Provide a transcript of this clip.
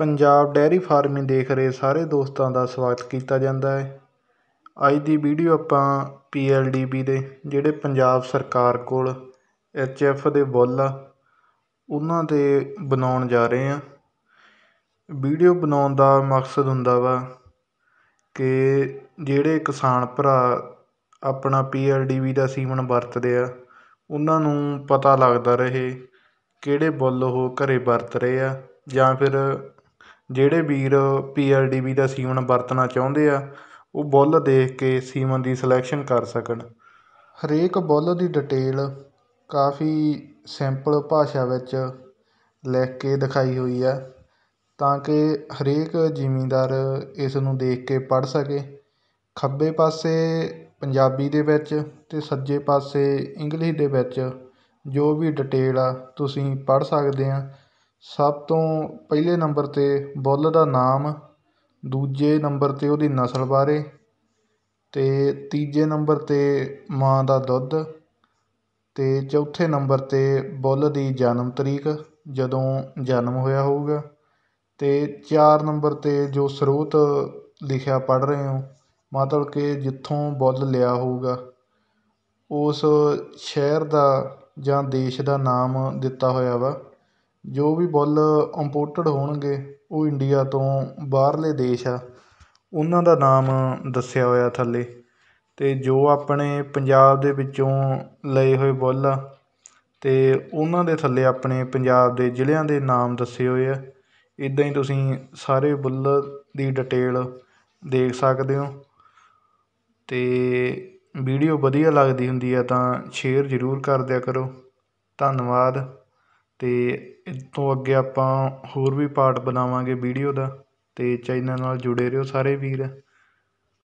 Punjab dairy farming ਦੇਖ ਰਹੇ ਸਾਰੇ ਦੋਸਤਾਂ ਦਾ ਸਵਾਗਤ ਕੀਤਾ ਜਾਂਦਾ ਹੈ ਅੱਜ ਦੀ ਵੀਡੀਓ ਆਪਾਂ ਪੀ ਡੀ ਦੇ ਜਿਹੜੇ ਪੰਜਾਬ ਸਰਕਾਰ ਕੋਲ ਐਚ ਐਫ ਦੇ ਬੁੱਲ ਆ ਉਹਨਾਂ ਦੇ ਬਣਾਉਣ ਜਾ ਰਹੇ ਹਾਂ ਵੀਡੀਓ ਬਣਾਉਣ ਦਾ ਮਕਸਦ ਹੁੰਦਾ ਵਾ ਕਿ ਜਿਹੜੇ ਕਿਸਾਨ ਭਰਾ ਆਪਣਾ ਪੀ ਡੀ ਦਾ ਸੀਮਨ ਵਰਤਦੇ ਆ ਉਹਨਾਂ ਨੂੰ ਪਤਾ ਲੱਗਦਾ ਰਹੇ ਕਿਹੜੇ ਬੁੱਲ ਉਹ ਘਰੇ ਵਰਤ ਰਹੇ ਆ ਜਾਂ ਫਿਰ ਜਿਹੜੇ ਵੀਰ ਪੀ ਐਲ ਡੀ ਬੀ ਦਾ ਸੀਮਨ ਵਰਤਣਾ ਚਾਹੁੰਦੇ ਆ ਉਹ ਬੁੱਲ ਦੇਖ ਕੇ ਸੀਮਨ ਦੀ ਸਿਲੈਕਸ਼ਨ ਕਰ ਸਕਣ ਹਰੇਕ ਬੁੱਲ ਦੀ ਡਿਟੇਲ ਕਾਫੀ ਸਿੰਪਲ ਭਾਸ਼ਾ ਵਿੱਚ ਲਿਖ ਕੇ ਦਿਖਾਈ ਹੋਈ ਆ ਤਾਂ ਕਿ ਹਰੇਕ ਜ਼ਿਮੀਂਦਾਰ ਇਸ ਨੂੰ ਦੇਖ ਕੇ ਪੜ੍ਹ ਸਕੇ ਖੱਬੇ ਪਾਸੇ ਪੰਜਾਬੀ ਦੇ ਵਿੱਚ ਤੇ ਸੱਜੇ ਪਾਸੇ ਇੰਗਲਿਸ਼ ਦੇ ਵਿੱਚ ਜੋ ਵੀ ਡਿਟੇਲ ਆ ਤੁਸੀਂ ਪੜ੍ਹ ਸਕਦੇ ਆ ਸਭ ਤੋਂ ਪਹਿਲੇ ਨੰਬਰ 'ਤੇ ਬੁੱਲ ਦਾ ਨਾਮ ਦੂਜੇ ਨੰਬਰ 'ਤੇ ਉਹਦੀ ਨਸਲ ਬਾਰੇ ਅਤੇ ਤੀਜੇ ਨੰਬਰ 'ਤੇ ਮਾਂ ਦਾ ਦੁੱਧ ਅਤੇ ਚੌਥੇ ਨੰਬਰ 'ਤੇ ਬੁੱਲ ਦੀ ਜਨਮ ਤਰੀਕ ਜਦੋਂ ਜਨਮ ਹੋਇਆ ਹੋਊਗਾ ਅਤੇ ਚਾਰ ਨੰਬਰ 'ਤੇ ਜੋ ਸਰੋਤ ਲਿਖਿਆ ਪੜ੍ਹ ਰਹੇ ਹੋ ਮਤਲਬ ਕਿ ਜਿੱਥੋਂ ਬੁੱਲ ਲਿਆ ਹੋਊਗਾ ਉਸ ਸ਼ਹਿਰ ਦਾ ਜਾਂ ਦੇਸ਼ ਦਾ ਨਾਮ ਦਿੱਤਾ ਹੋਇਆ ਵਾ ਜੋ ਵੀ ਬੁੱਲ ਇੰਪੋਰਟਡ ਹੋਣਗੇ ਉਹ ਇੰਡੀਆ ਤੋਂ ਬਾਹਰਲੇ ਦੇਸ਼ ਆ ਉਹਨਾਂ ਦਾ ਨਾਮ ਦੱਸਿਆ ਹੋਇਆ ਥੱਲੇ ਅਤੇ ਜੋ ਆਪਣੇ ਪੰਜਾਬ ਦੇ ਵਿੱਚੋਂ ਲਏ ਹੋਏ ਬੁੱਲ ਆ ਅਤੇ ਉਹਨਾਂ ਦੇ ਥੱਲੇ ਆਪਣੇ ਪੰਜਾਬ ਦੇ ਜ਼ਿਲ੍ਹਿਆਂ ਦੇ ਨਾਮ ਦੱਸੇ ਹੋਏ ਆ ਇੱਦਾਂ ਹੀ ਤੁਸੀਂ ਸਾਰੇ ਬੁੱਲ ਦੀ ਡਿਟੇਲ ਦੇਖ ਸਕਦੇ ਹੋ ਅਤੇ ਵੀਡੀਓ ਵਧੀਆ ਲੱਗਦੀ ਹੁੰਦੀ ਆ ਤਾਂ ਸ਼ੇਅਰ ਜ਼ਰੂਰ ਕਰ ਦਿਆ ਕਰੋ ਧੰਨਵਾਦ ਅਤੇ ਇਹ ਤੋਂ ਅੱਗੇ ਆਪਾਂ ਹੋਰ ਵੀ ਪਾਰਟ ਬਣਾਵਾਂਗੇ ਵੀਡੀਓ ਦਾ ਅਤੇ ਚੈਨਲ ਨਾਲ ਜੁੜੇ ਰਹੋ ਸਾਰੇ ਵੀਰ